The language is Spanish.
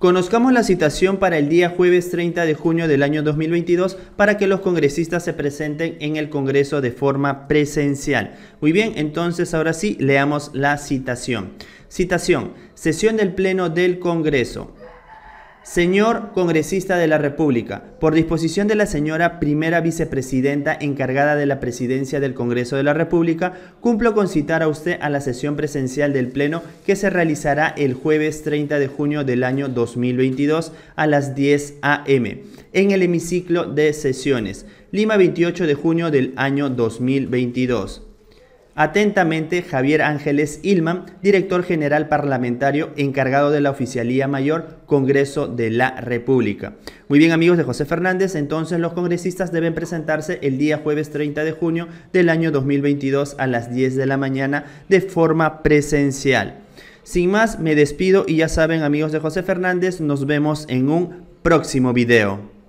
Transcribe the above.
Conozcamos la citación para el día jueves 30 de junio del año 2022 para que los congresistas se presenten en el Congreso de forma presencial. Muy bien, entonces ahora sí, leamos la citación. Citación, sesión del Pleno del Congreso. Señor Congresista de la República, por disposición de la señora Primera Vicepresidenta encargada de la Presidencia del Congreso de la República, cumplo con citar a usted a la sesión presencial del Pleno que se realizará el jueves 30 de junio del año 2022 a las 10 a.m. en el hemiciclo de sesiones, Lima 28 de junio del año 2022. Atentamente, Javier Ángeles Ilman, director general parlamentario encargado de la Oficialía Mayor, Congreso de la República. Muy bien amigos de José Fernández, entonces los congresistas deben presentarse el día jueves 30 de junio del año 2022 a las 10 de la mañana de forma presencial. Sin más, me despido y ya saben amigos de José Fernández, nos vemos en un próximo video.